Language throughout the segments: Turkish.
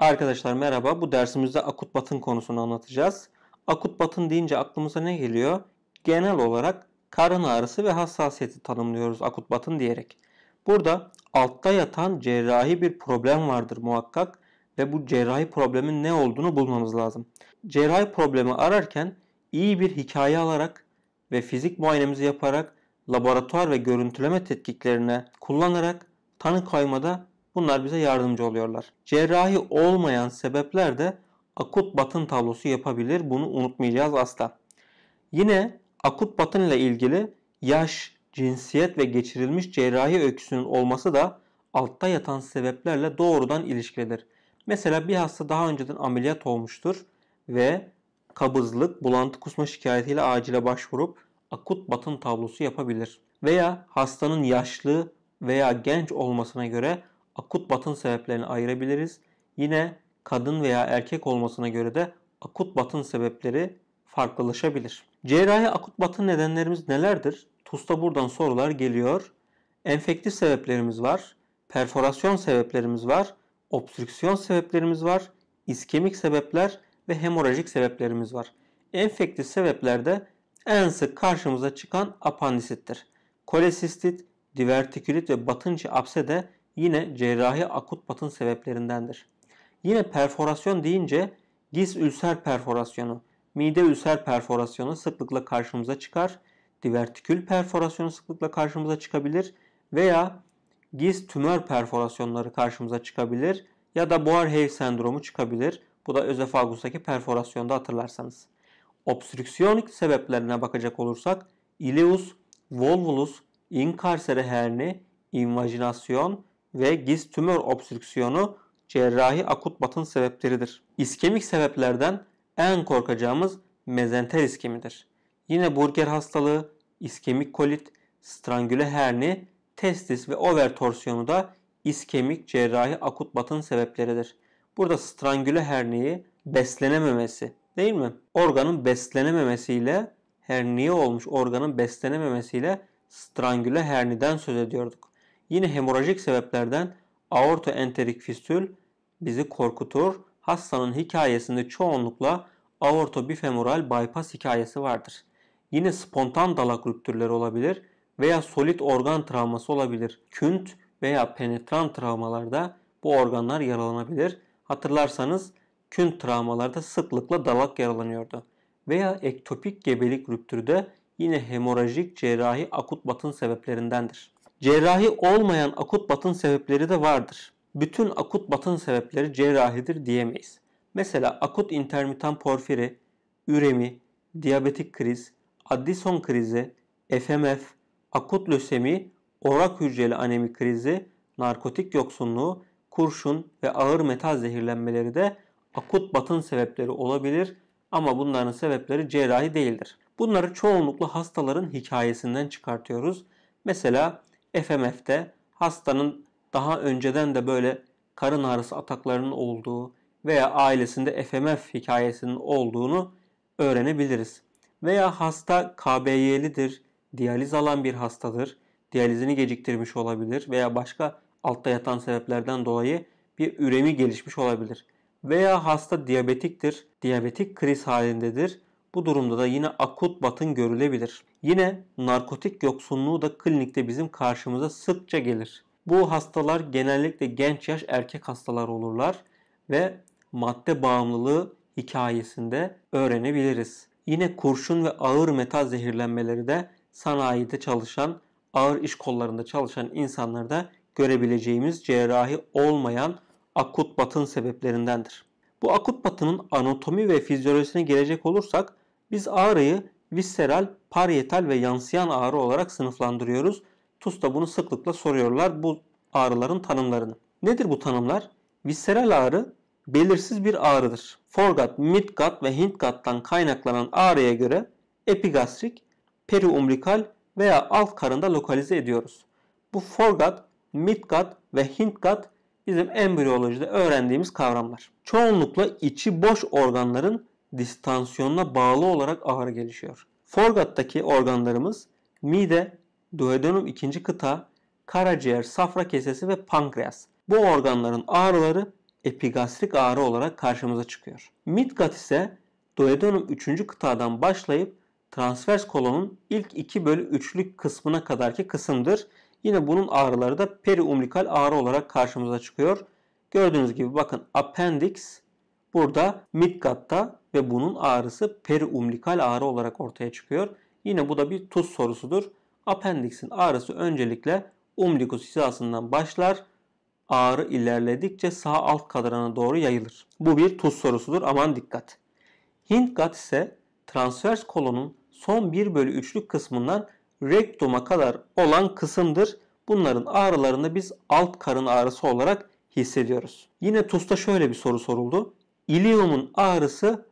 Arkadaşlar merhaba. Bu dersimizde akut batın konusunu anlatacağız. Akut batın deyince aklımıza ne geliyor? Genel olarak karın ağrısı ve hassasiyeti tanımlıyoruz akut batın diyerek. Burada altta yatan cerrahi bir problem vardır muhakkak ve bu cerrahi problemin ne olduğunu bulmamız lazım. Cerrahi problemi ararken iyi bir hikaye alarak ve fizik muayenemizi yaparak laboratuvar ve görüntüleme tetkiklerine kullanarak tanı koymada Bunlar bize yardımcı oluyorlar. Cerrahi olmayan sebepler de akut batın tablosu yapabilir. Bunu unutmayacağız asla. Yine akut batın ile ilgili yaş, cinsiyet ve geçirilmiş cerrahi öyküsünün olması da altta yatan sebeplerle doğrudan ilişkilidir. Mesela bir hasta daha önceden ameliyat olmuştur ve kabızlık, bulantı kusma şikayetiyle acile başvurup akut batın tablosu yapabilir. Veya hastanın yaşlı veya genç olmasına göre akut batın sebeplerini ayırabiliriz. Yine kadın veya erkek olmasına göre de akut batın sebepleri farklılaşabilir. Cerrahi akut batın nedenlerimiz nelerdir? TUS'ta buradan sorular geliyor. Enfektif sebeplerimiz var, perforasyon sebeplerimiz var, obstrüksiyon sebeplerimiz var, iskemik sebepler ve hemorajik sebeplerimiz var. Enfektif sebeplerde en sık karşımıza çıkan apandisittir. Kolesistit, divertikülit ve batınçı içi apse de yine cerrahi akut batın sebeplerindendir. Yine perforasyon deyince giz ülser perforasyonu, mide ülser perforasyonu sıklıkla karşımıza çıkar, divertikül perforasyonu sıklıkla karşımıza çıkabilir veya giz tümör perforasyonları karşımıza çıkabilir ya da Boerhaave sendromu çıkabilir. Bu da özefagustaki perforasyonda hatırlarsanız. Obstrüksiyonik sebeplerine bakacak olursak ileus, volvulus, inkarsere herni, invajinasyon, ve giz tümör obstrüksiyonu cerrahi akut batın sebepleridir. İskemik sebeplerden en korkacağımız mezenter iskemidir. Yine burger hastalığı, iskemik kolit, strangüle herni, testis ve over torsiyonu da iskemik cerrahi akut batın sebepleridir. Burada strangüle herniyi beslenememesi değil mi? Organın beslenememesiyle herniye olmuş organın beslenememesiyle strangüle herniden söz ediyorduk. Yine hemorajik sebeplerden aortoenterik fistül bizi korkutur. Hastanın hikayesinde çoğunlukla aorto bifemoral bypass hikayesi vardır. Yine spontan dalak rüptürleri olabilir veya solit organ travması olabilir. Künt veya penetran travmalarda bu organlar yaralanabilir. Hatırlarsanız künt travmalarda sıklıkla dalak yaralanıyordu. Veya ektopik gebelik rüptürü de yine hemorajik cerrahi akut batın sebeplerindendir. Cerrahi olmayan akut batın sebepleri de vardır. Bütün akut batın sebepleri cerrahidir diyemeyiz. Mesela akut intermitan porfiri, üremi, diyabetik kriz, Addison krizi, FMF, akut lösemi, orak hücreli anemi krizi, narkotik yoksunluğu, kurşun ve ağır metal zehirlenmeleri de akut batın sebepleri olabilir ama bunların sebepleri cerrahi değildir. Bunları çoğunlukla hastaların hikayesinden çıkartıyoruz. Mesela FMF'de hastanın daha önceden de böyle karın ağrısı ataklarının olduğu veya ailesinde FMF hikayesinin olduğunu öğrenebiliriz. Veya hasta KBY'lidir, diyaliz alan bir hastadır, diyalizini geciktirmiş olabilir veya başka altta yatan sebeplerden dolayı bir üremi gelişmiş olabilir. Veya hasta diyabetiktir, diyabetik kriz halindedir bu durumda da yine akut batın görülebilir. Yine narkotik yoksunluğu da klinikte bizim karşımıza sıkça gelir. Bu hastalar genellikle genç yaş erkek hastalar olurlar ve madde bağımlılığı hikayesinde öğrenebiliriz. Yine kurşun ve ağır metal zehirlenmeleri de sanayide çalışan, ağır iş kollarında çalışan insanlarda görebileceğimiz cerrahi olmayan akut batın sebeplerindendir. Bu akut batının anatomi ve fizyolojisine gelecek olursak biz ağrıyı visceral, parietal ve yansıyan ağrı olarak sınıflandırıyoruz. TUS'ta bunu sıklıkla soruyorlar bu ağrıların tanımlarını. Nedir bu tanımlar? Visceral ağrı belirsiz bir ağrıdır. Forgat, midgat ve hindgattan kaynaklanan ağrıya göre epigastrik, periumbrikal veya alt karında lokalize ediyoruz. Bu forgat, midgat ve hindgat bizim embriyolojide öğrendiğimiz kavramlar. Çoğunlukla içi boş organların distansiyonuna bağlı olarak ağrı gelişiyor. Forgat'taki organlarımız mide, duodenum ikinci kıta, karaciğer, safra kesesi ve pankreas. Bu organların ağrıları epigastrik ağrı olarak karşımıza çıkıyor. Midgut ise duodenum üçüncü kıtadan başlayıp transvers kolonun ilk 2 bölü üçlük kısmına kadarki kısımdır. Yine bunun ağrıları da periumlikal ağrı olarak karşımıza çıkıyor. Gördüğünüz gibi bakın appendix burada midgut'ta ve bunun ağrısı periumlikal ağrı olarak ortaya çıkıyor. Yine bu da bir tuz sorusudur. Appendix'in ağrısı öncelikle umlikus hizasından başlar. Ağrı ilerledikçe sağ alt kadrana doğru yayılır. Bu bir tuz sorusudur. Aman dikkat. Hindgut ise transvers kolonun son 1 bölü 3'lük kısmından rektuma kadar olan kısımdır. Bunların ağrılarını biz alt karın ağrısı olarak hissediyoruz. Yine TUS'ta şöyle bir soru soruldu. İliumun ağrısı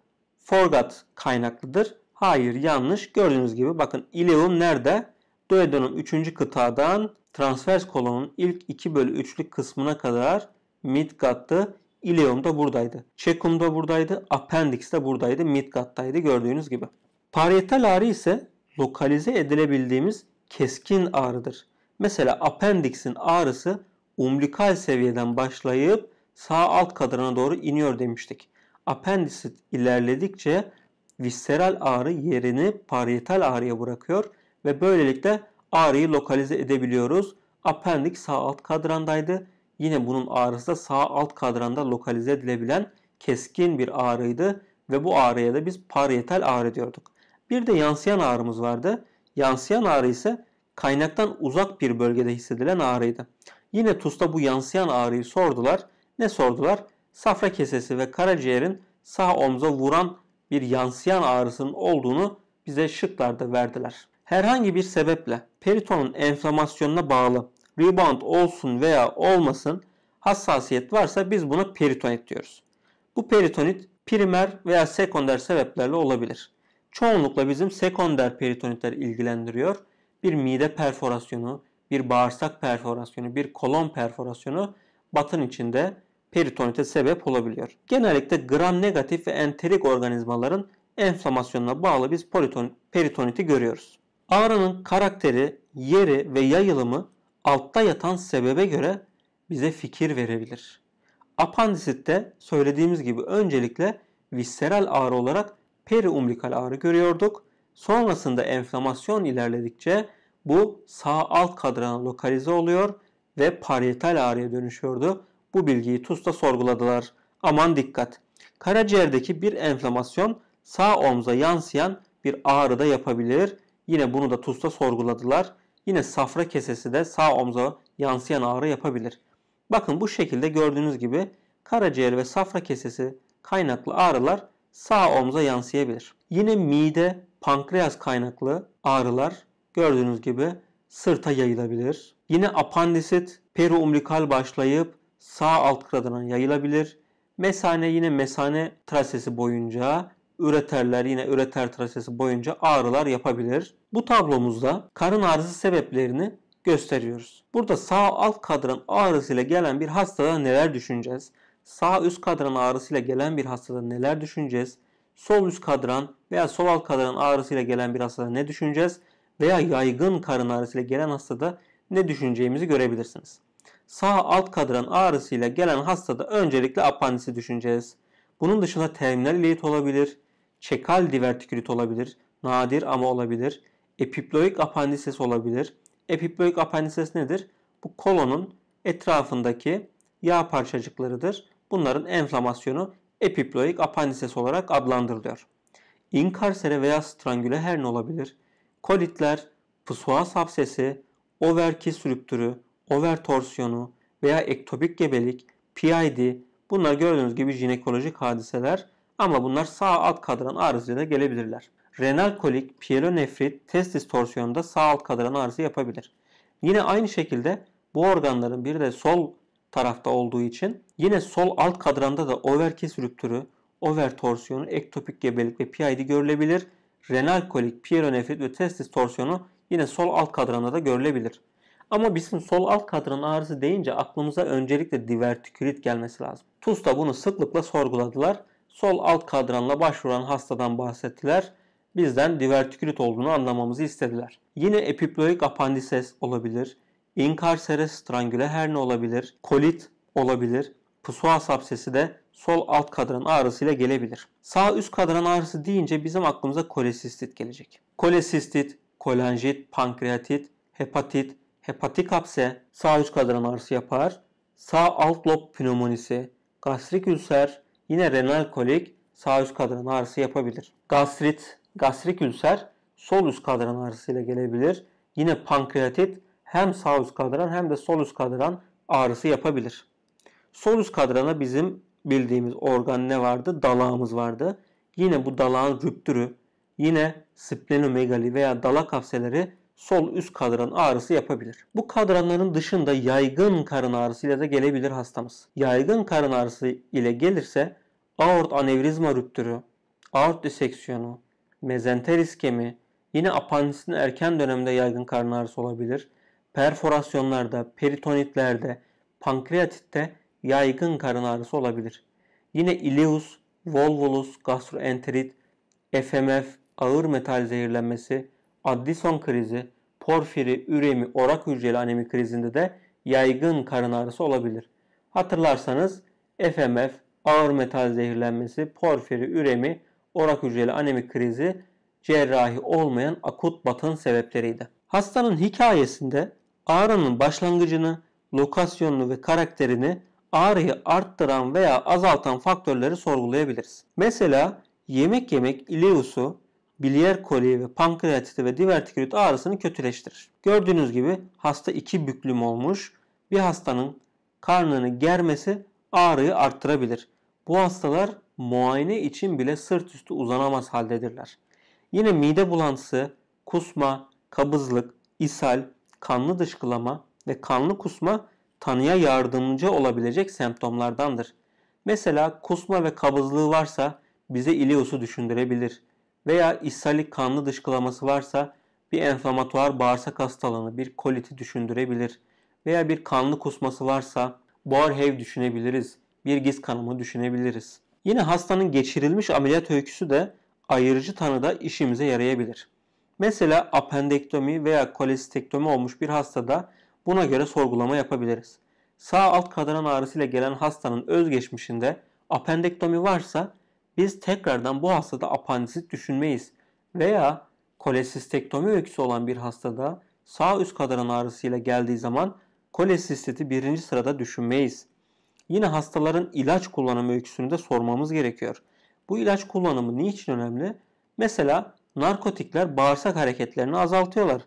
forgot kaynaklıdır. Hayır yanlış. Gördüğünüz gibi bakın ileum nerede? Duodenum 3. kıtadan transvers kolonun ilk 2 bölü 3'lük kısmına kadar Midgat'tı. Ileum da buradaydı. Cecum da buradaydı. Appendix de buradaydı. Midgat'taydı gördüğünüz gibi. Parietal ağrı ise lokalize edilebildiğimiz keskin ağrıdır. Mesela appendix'in ağrısı umbilikal seviyeden başlayıp sağ alt kadrana doğru iniyor demiştik. Apendisit ilerledikçe visceral ağrı yerini parietal ağrıya bırakıyor ve böylelikle ağrıyı lokalize edebiliyoruz. Apendik sağ alt kadrandaydı. Yine bunun ağrısı da sağ alt kadranda lokalize edilebilen keskin bir ağrıydı ve bu ağrıya da biz parietal ağrı diyorduk. Bir de yansıyan ağrımız vardı. Yansıyan ağrı ise kaynaktan uzak bir bölgede hissedilen ağrıydı. Yine TUS'ta bu yansıyan ağrıyı sordular. Ne sordular? safra kesesi ve karaciğerin sağ omza vuran bir yansıyan ağrısının olduğunu bize şıklarda verdiler. Herhangi bir sebeple peritonun enflamasyonuna bağlı rebound olsun veya olmasın hassasiyet varsa biz buna peritonit diyoruz. Bu peritonit primer veya sekonder sebeplerle olabilir. Çoğunlukla bizim sekonder peritonitler ilgilendiriyor. Bir mide perforasyonu, bir bağırsak perforasyonu, bir kolon perforasyonu batın içinde peritonite sebep olabiliyor. Genellikle gram negatif ve enterik organizmaların enflamasyonuna bağlı biz peritoniti görüyoruz. Ağrının karakteri, yeri ve yayılımı altta yatan sebebe göre bize fikir verebilir. Apandisitte söylediğimiz gibi öncelikle visceral ağrı olarak periumbilikal ağrı görüyorduk. Sonrasında enflamasyon ilerledikçe bu sağ alt kadrana lokalize oluyor ve parietal ağrıya dönüşüyordu. Bu bilgiyi TUS'ta sorguladılar. Aman dikkat! Karaciğerdeki bir enflamasyon sağ omza yansıyan bir ağrı da yapabilir. Yine bunu da TUS'ta sorguladılar. Yine safra kesesi de sağ omza yansıyan ağrı yapabilir. Bakın bu şekilde gördüğünüz gibi karaciğer ve safra kesesi kaynaklı ağrılar sağ omza yansıyabilir. Yine mide, pankreas kaynaklı ağrılar gördüğünüz gibi sırta yayılabilir. Yine apandisit, periumbilikal başlayıp sağ alt gradana yayılabilir. Mesane yine mesane trasesi boyunca üreterler yine üreter trasesi boyunca ağrılar yapabilir. Bu tablomuzda karın ağrısı sebeplerini gösteriyoruz. Burada sağ alt kadran ağrısıyla gelen bir hastada neler düşüneceğiz? Sağ üst kadran ağrısıyla gelen bir hastada neler düşüneceğiz? Sol üst kadran veya sol alt kadran ağrısıyla gelen bir hastada ne düşüneceğiz? Veya yaygın karın ağrısıyla gelen hastada ne düşüneceğimizi görebilirsiniz sağ alt kadran ağrısıyla gelen hastada öncelikle apandisi düşüneceğiz. Bunun dışında terminal ilit olabilir, çekal divertikülit olabilir, nadir ama olabilir, epiploik apandises olabilir. Epiploik apandises nedir? Bu kolonun etrafındaki yağ parçacıklarıdır. Bunların enflamasyonu epiploik apandises olarak adlandırılıyor. İnkarsere veya strangüle hern olabilir. Kolitler, psoas absesi, overki sülüptürü, overtorsiyonu veya ektopik gebelik, PID bunlar gördüğünüz gibi jinekolojik hadiseler ama bunlar sağ alt kadran da gelebilirler. Renal kolik, pielonefrit, testis torsiyonu da sağ alt kadran ağrısı yapabilir. Yine aynı şekilde bu organların bir de sol tarafta olduğu için yine sol alt kadranda da overkes rüptürü, over torsiyonu, ektopik gebelik ve PID görülebilir. Renal kolik, pielonefrit ve testis torsiyonu yine sol alt kadranda da görülebilir. Ama bizim sol alt kadranın ağrısı deyince aklımıza öncelikle divertikülit gelmesi lazım. TUS'ta bunu sıklıkla sorguladılar. Sol alt kadranla başvuran hastadan bahsettiler. Bizden divertikülit olduğunu anlamamızı istediler. Yine epiploik apandises olabilir. Incarceres strangüle herne olabilir. Kolit olabilir. Psoas absesi de sol alt kadran ağrısıyla gelebilir. Sağ üst kadran ağrısı deyince bizim aklımıza kolesistit gelecek. Kolesistit, kolanjit, pankreatit, hepatit, hepatik hapse, sağ üst kadran ağrısı yapar, sağ alt lob pneumonisi, gastrik ülser, yine renal kolik, sağ üst kadran ağrısı yapabilir. Gastrit, gastrik ülser sol üst kadran ağrısıyla gelebilir. Yine pankreatit hem sağ üst kadran hem de sol üst kadran ağrısı yapabilir. Sol üst kadrana bizim bildiğimiz organ ne vardı? Dalağımız vardı. Yine bu dalağın rüptürü, yine splenomegali veya dalak hapseleri sol üst kadran ağrısı yapabilir. Bu kadranların dışında yaygın karın ağrısı ile de gelebilir hastamız. Yaygın karın ağrısı ile gelirse aort anevrizma rüptürü, aort diseksiyonu, mezenter iskemi, yine apandisin erken dönemde yaygın karın ağrısı olabilir. Perforasyonlarda, peritonitlerde, pankreatitte yaygın karın ağrısı olabilir. Yine ileus, volvulus, gastroenterit, FMF, ağır metal zehirlenmesi, Addison krizi, porfiri, üremi, orak hücreli anemi krizinde de yaygın karın ağrısı olabilir. Hatırlarsanız FMF, ağır metal zehirlenmesi, porfiri, üremi, orak hücreli anemi krizi cerrahi olmayan akut batın sebepleriydi. Hastanın hikayesinde ağrının başlangıcını, lokasyonunu ve karakterini ağrıyı arttıran veya azaltan faktörleri sorgulayabiliriz. Mesela yemek yemek ileosu biliyer koliği ve pankreatiti ve divertikülit ağrısını kötüleştirir. Gördüğünüz gibi hasta iki büklüm olmuş. Bir hastanın karnını germesi ağrıyı arttırabilir. Bu hastalar muayene için bile sırt üstü uzanamaz haldedirler. Yine mide bulantısı, kusma, kabızlık, ishal, kanlı dışkılama ve kanlı kusma tanıya yardımcı olabilecek semptomlardandır. Mesela kusma ve kabızlığı varsa bize ileusu düşündürebilir veya ishalik kanlı dışkılaması varsa bir enflamatuar bağırsak hastalığını, bir koliti düşündürebilir veya bir kanlı kusması varsa hev düşünebiliriz, bir giz kanımı düşünebiliriz. Yine hastanın geçirilmiş ameliyat öyküsü de ayırıcı tanıda işimize yarayabilir. Mesela apendektomi veya kolesistektomi olmuş bir hastada buna göre sorgulama yapabiliriz. Sağ alt kadran ağrısıyla gelen hastanın özgeçmişinde apendektomi varsa biz tekrardan bu hastada apandisit düşünmeyiz. Veya kolesistektomi öyküsü olan bir hastada sağ üst kadran ağrısıyla geldiği zaman kolesistiti birinci sırada düşünmeyiz. Yine hastaların ilaç kullanımı öyküsünü de sormamız gerekiyor. Bu ilaç kullanımı niçin önemli? Mesela narkotikler bağırsak hareketlerini azaltıyorlar.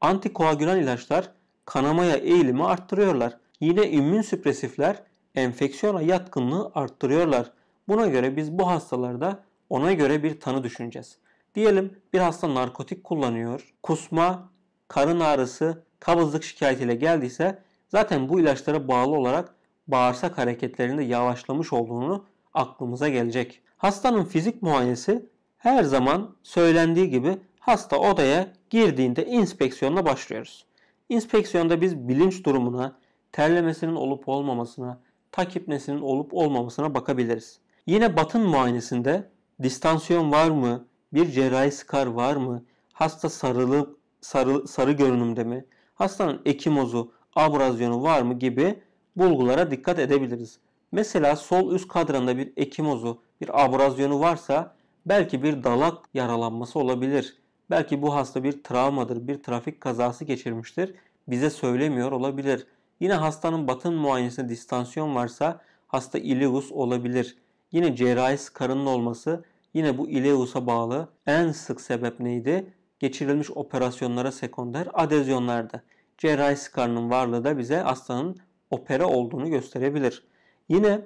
Antikoagülan ilaçlar kanamaya eğilimi arttırıyorlar. Yine immün süpresifler enfeksiyona yatkınlığı arttırıyorlar. Buna göre biz bu hastalarda ona göre bir tanı düşüneceğiz. Diyelim bir hasta narkotik kullanıyor, kusma, karın ağrısı, kabızlık şikayetiyle geldiyse zaten bu ilaçlara bağlı olarak bağırsak hareketlerinde yavaşlamış olduğunu aklımıza gelecek. Hastanın fizik muayenesi her zaman söylendiği gibi hasta odaya girdiğinde inspeksiyonla başlıyoruz. İnspeksiyonda biz bilinç durumuna, terlemesinin olup olmamasına, takipnesinin olup olmamasına bakabiliriz. Yine batın muayenesinde distansiyon var mı, bir cerrahi skar var mı, hasta sarılıp sarı, sarı görünümde mi, hastanın ekimozu, abrazyonu var mı gibi bulgulara dikkat edebiliriz. Mesela sol üst kadranda bir ekimozu, bir abrazyonu varsa belki bir dalak yaralanması olabilir. Belki bu hasta bir travmadır, bir trafik kazası geçirmiştir. Bize söylemiyor olabilir. Yine hastanın batın muayenesinde distansiyon varsa hasta iligus olabilir. Yine cerrahis karının olması yine bu ileus'a bağlı en sık sebep neydi? Geçirilmiş operasyonlara sekonder adezyonlardı. Cerrahis karının varlığı da bize hastanın opera olduğunu gösterebilir. Yine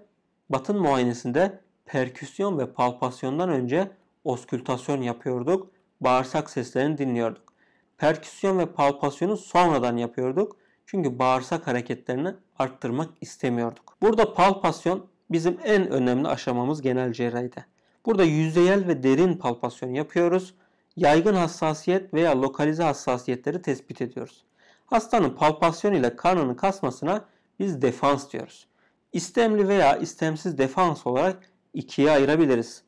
batın muayenesinde perküsyon ve palpasyondan önce oskültasyon yapıyorduk. Bağırsak seslerini dinliyorduk. Perküsyon ve palpasyonu sonradan yapıyorduk. Çünkü bağırsak hareketlerini arttırmak istemiyorduk. Burada palpasyon bizim en önemli aşamamız genel cerrahide. Burada yüzeyel ve derin palpasyon yapıyoruz. Yaygın hassasiyet veya lokalize hassasiyetleri tespit ediyoruz. Hastanın palpasyon ile karnını kasmasına biz defans diyoruz. İstemli veya istemsiz defans olarak ikiye ayırabiliriz.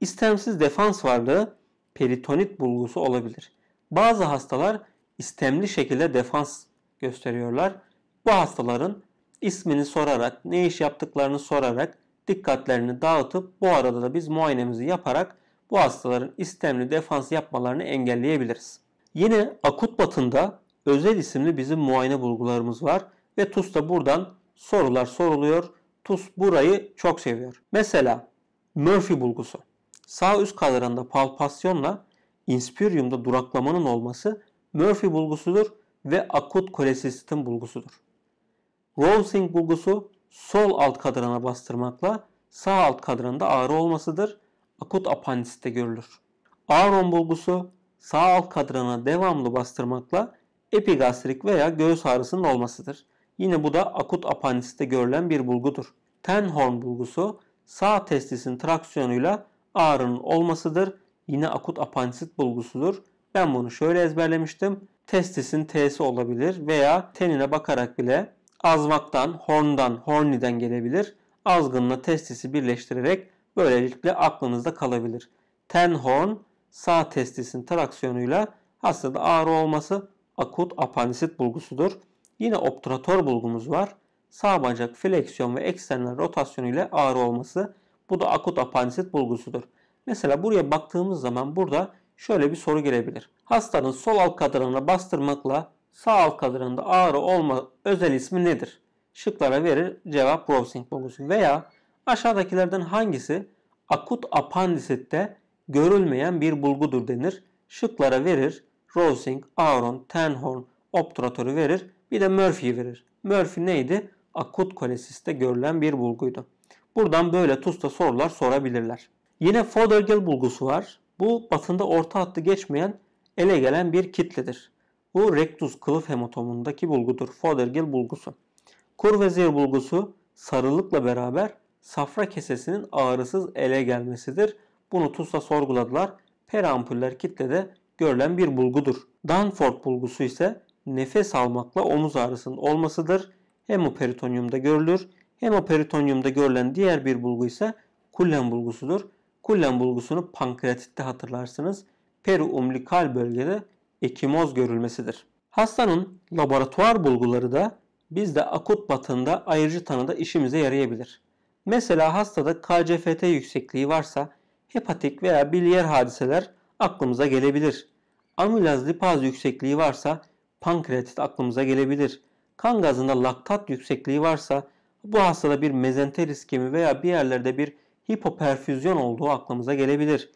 İstemsiz defans varlığı peritonit bulgusu olabilir. Bazı hastalar istemli şekilde defans gösteriyorlar. Bu hastaların ismini sorarak, ne iş yaptıklarını sorarak dikkatlerini dağıtıp bu arada da biz muayenemizi yaparak bu hastaların istemli defans yapmalarını engelleyebiliriz. Yine akut batında özel isimli bizim muayene bulgularımız var ve TUS da buradan sorular soruluyor. TUS burayı çok seviyor. Mesela Murphy bulgusu. Sağ üst kadranda palpasyonla inspiriumda duraklamanın olması Murphy bulgusudur ve akut kolesistin bulgusudur. Rousing bulgusu sol alt kadrana bastırmakla sağ alt kadranda ağrı olmasıdır. Akut apandiste görülür. Aron bulgusu sağ alt kadrana devamlı bastırmakla epigastrik veya göğüs ağrısının olmasıdır. Yine bu da akut apandiste görülen bir bulgudur. Tenhorn bulgusu sağ testisin traksiyonuyla ağrının olmasıdır. Yine akut apandisit bulgusudur. Ben bunu şöyle ezberlemiştim. Testisin T'si olabilir veya tenine bakarak bile Azmaktan, horndan, horniden gelebilir. Azgınla testisi birleştirerek böylelikle aklınızda kalabilir. Ten horn sağ testisin traksiyonuyla hastada ağrı olması akut apandisit bulgusudur. Yine obturator bulgumuz var. Sağ bacak fleksiyon ve eksenler rotasyonu ile ağrı olması. Bu da akut apandisit bulgusudur. Mesela buraya baktığımız zaman burada şöyle bir soru gelebilir. Hastanın sol alt kadranına bastırmakla Sağ alt kadranında ağrı olma özel ismi nedir? Şıklara verir cevap Browsing bulgusu veya aşağıdakilerden hangisi akut apandisitte görülmeyen bir bulgudur denir. Şıklara verir Rosing, Aaron, Tenhorn, Obturatörü verir. Bir de Murphy verir. Murphy neydi? Akut kolesiste görülen bir bulguydu. Buradan böyle tusta sorular sorabilirler. Yine Fodorgel bulgusu var. Bu batında orta hattı geçmeyen ele gelen bir kitledir. Bu rektus kılıf hematomundaki bulgudur. Fothergill bulgusu. Kurvezir bulgusu sarılıkla beraber safra kesesinin ağrısız ele gelmesidir. Bunu tusa sorguladılar. Perampuller kitlede görülen bir bulgudur. Danforth bulgusu ise nefes almakla omuz ağrısının olmasıdır. Hemoperitonyumda görülür. Hemoperitonyumda görülen diğer bir bulgu ise Kullen bulgusudur. Kullen bulgusunu pankreatitte hatırlarsınız. Periumlikal bölgede ekimoz görülmesidir. Hastanın laboratuvar bulguları da bizde akut batında ayırıcı tanıda işimize yarayabilir. Mesela hastada KCFT yüksekliği varsa hepatik veya biliyer hadiseler aklımıza gelebilir. Amilaz lipaz yüksekliği varsa pankreatit aklımıza gelebilir. Kan gazında laktat yüksekliği varsa bu hastada bir mezenter iskemi veya bir yerlerde bir hipoperfüzyon olduğu aklımıza gelebilir.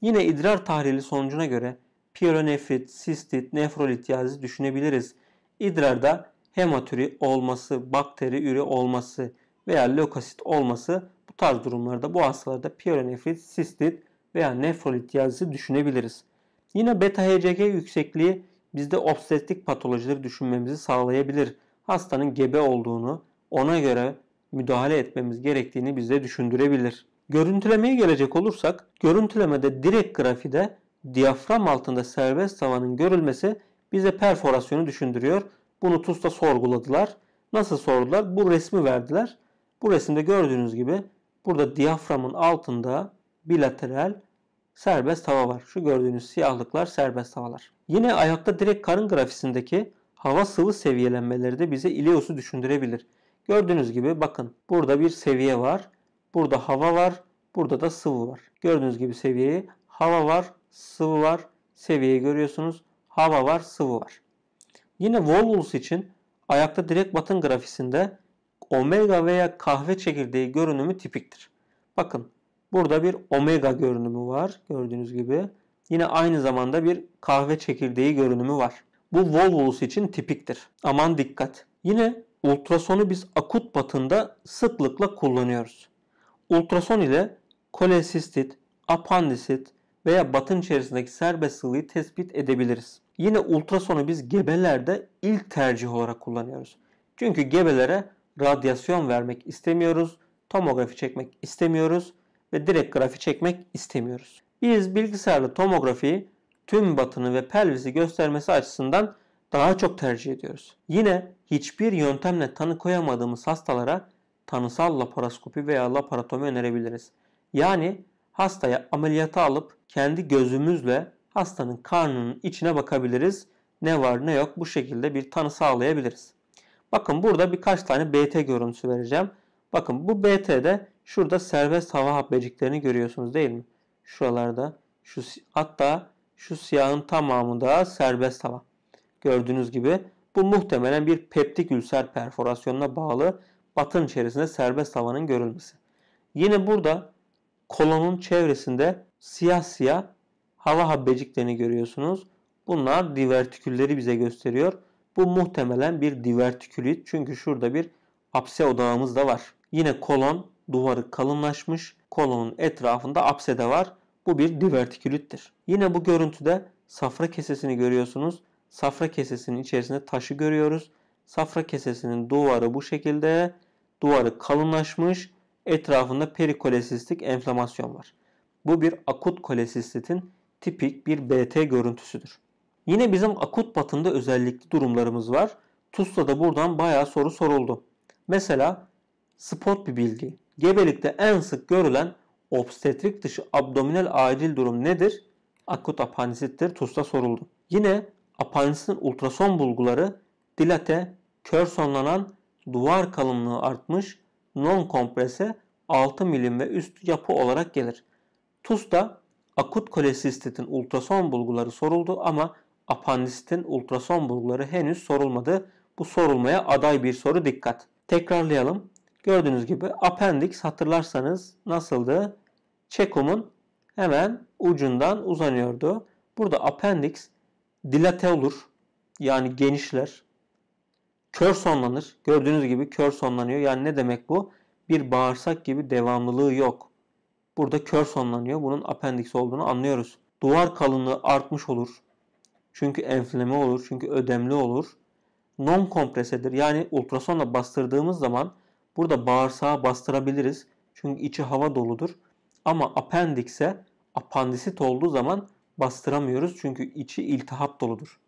Yine idrar tahlili sonucuna göre pironefrit, sistit, nefrolityazi düşünebiliriz. İdrarda hematüri olması, bakteri üri olması veya lökosit olması bu tarz durumlarda bu hastalarda pironefrit, sistit veya nefrolityazisi düşünebiliriz. Yine beta HCG yüksekliği bizde obstetrik patolojileri düşünmemizi sağlayabilir. Hastanın gebe olduğunu, ona göre müdahale etmemiz gerektiğini bize düşündürebilir. Görüntülemeye gelecek olursak, görüntülemede direkt grafide diyafram altında serbest havanın görülmesi bize perforasyonu düşündürüyor. Bunu TUS'ta sorguladılar. Nasıl sordular? Bu resmi verdiler. Bu resimde gördüğünüz gibi burada diyaframın altında bilateral serbest hava var. Şu gördüğünüz siyahlıklar serbest havalar. Yine ayakta direkt karın grafisindeki hava sıvı seviyelenmeleri de bize ileosu düşündürebilir. Gördüğünüz gibi bakın burada bir seviye var. Burada hava var. Burada da sıvı var. Gördüğünüz gibi seviyeyi hava var, sıvı var, seviye görüyorsunuz. Hava var, sıvı var. Yine Volvulus için ayakta direkt batın grafisinde omega veya kahve çekirdeği görünümü tipiktir. Bakın burada bir omega görünümü var gördüğünüz gibi. Yine aynı zamanda bir kahve çekirdeği görünümü var. Bu Volvulus için tipiktir. Aman dikkat. Yine ultrasonu biz akut batında sıklıkla kullanıyoruz. Ultrason ile kolesistit, apandisit, veya batın içerisindeki serbest sıvıyı tespit edebiliriz. Yine ultrasonu biz gebelerde ilk tercih olarak kullanıyoruz. Çünkü gebelere radyasyon vermek istemiyoruz, tomografi çekmek istemiyoruz ve direkt grafi çekmek istemiyoruz. Biz bilgisayarlı tomografiyi tüm batını ve pelvisi göstermesi açısından daha çok tercih ediyoruz. Yine hiçbir yöntemle tanı koyamadığımız hastalara tanısal laparoskopi veya laparotomi önerebiliriz. Yani hastaya ameliyata alıp kendi gözümüzle hastanın karnının içine bakabiliriz. Ne var ne yok bu şekilde bir tanı sağlayabiliriz. Bakın burada birkaç tane BT görüntüsü vereceğim. Bakın bu BT'de şurada serbest hava hapleciklerini görüyorsunuz değil mi? Şuralarda şu hatta şu siyahın tamamı da serbest hava. Gördüğünüz gibi bu muhtemelen bir peptik ülser perforasyonuna bağlı batın içerisinde serbest havanın görülmesi. Yine burada kolonun çevresinde siyah siyah hava habbeciklerini görüyorsunuz. Bunlar divertikülleri bize gösteriyor. Bu muhtemelen bir divertikülit çünkü şurada bir apse odağımız da var. Yine kolon duvarı kalınlaşmış, kolonun etrafında apse de var. Bu bir divertikülittir. Yine bu görüntüde safra kesesini görüyorsunuz. Safra kesesinin içerisinde taşı görüyoruz. Safra kesesinin duvarı bu şekilde. Duvarı kalınlaşmış, etrafında perikolesistik enflamasyon var. Bu bir akut kolesistitin tipik bir BT görüntüsüdür. Yine bizim akut batında özellikli durumlarımız var. TUS'ta buradan bayağı soru soruldu. Mesela spot bir bilgi. Gebelikte en sık görülen obstetrik dışı abdominal acil durum nedir? Akut apandisittir. TUS'ta soruldu. Yine apandisitin ultrason bulguları dilate, kör sonlanan, duvar kalınlığı artmış, non komprese 6 milim ve üst yapı olarak gelir. TUS'da akut kolesistitin ultrason bulguları soruldu ama apandisitin ultrason bulguları henüz sorulmadı. Bu sorulmaya aday bir soru dikkat. Tekrarlayalım. Gördüğünüz gibi appendix hatırlarsanız nasıldı? Çekum'un hemen ucundan uzanıyordu. Burada appendix dilate olur. Yani genişler. Kör sonlanır. Gördüğünüz gibi kör sonlanıyor. Yani ne demek bu? Bir bağırsak gibi devamlılığı yok. Burada kör sonlanıyor. Bunun apendiks olduğunu anlıyoruz. Duvar kalınlığı artmış olur. Çünkü enfleme olur. Çünkü ödemli olur. Non kompresedir. Yani ultrasonla bastırdığımız zaman burada bağırsağı bastırabiliriz. Çünkü içi hava doludur. Ama apendikse apandisit olduğu zaman bastıramıyoruz. Çünkü içi iltihap doludur.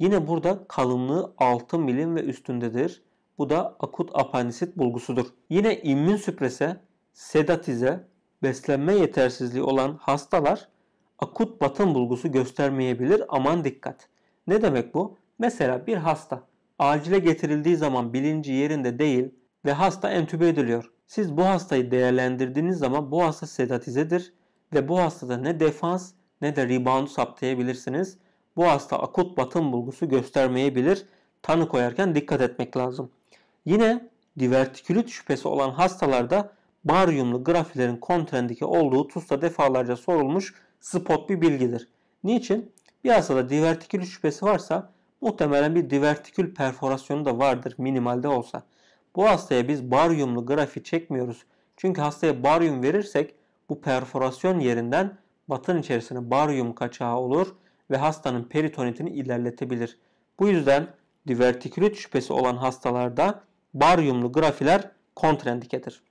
Yine burada kalınlığı 6 milim ve üstündedir. Bu da akut apandisit bulgusudur. Yine immün süprese, sedatize, beslenme yetersizliği olan hastalar akut batın bulgusu göstermeyebilir. Aman dikkat. Ne demek bu? Mesela bir hasta acile getirildiği zaman bilinci yerinde değil ve hasta entübe ediliyor. Siz bu hastayı değerlendirdiğiniz zaman bu hasta sedatizedir ve bu hastada ne defans ne de rebound saptayabilirsiniz bu hasta akut batın bulgusu göstermeyebilir. Tanı koyarken dikkat etmek lazım. Yine divertikülit şüphesi olan hastalarda baryumlu grafilerin kontrendiki olduğu TUS'ta defalarca sorulmuş spot bir bilgidir. Niçin? Bir hastada divertikülit şüphesi varsa muhtemelen bir divertikül perforasyonu da vardır minimalde olsa. Bu hastaya biz baryumlu grafi çekmiyoruz. Çünkü hastaya baryum verirsek bu perforasyon yerinden batın içerisine baryum kaçağı olur ve hastanın peritonitini ilerletebilir. Bu yüzden divertikülit şüphesi olan hastalarda baryumlu grafiler kontrendikedir.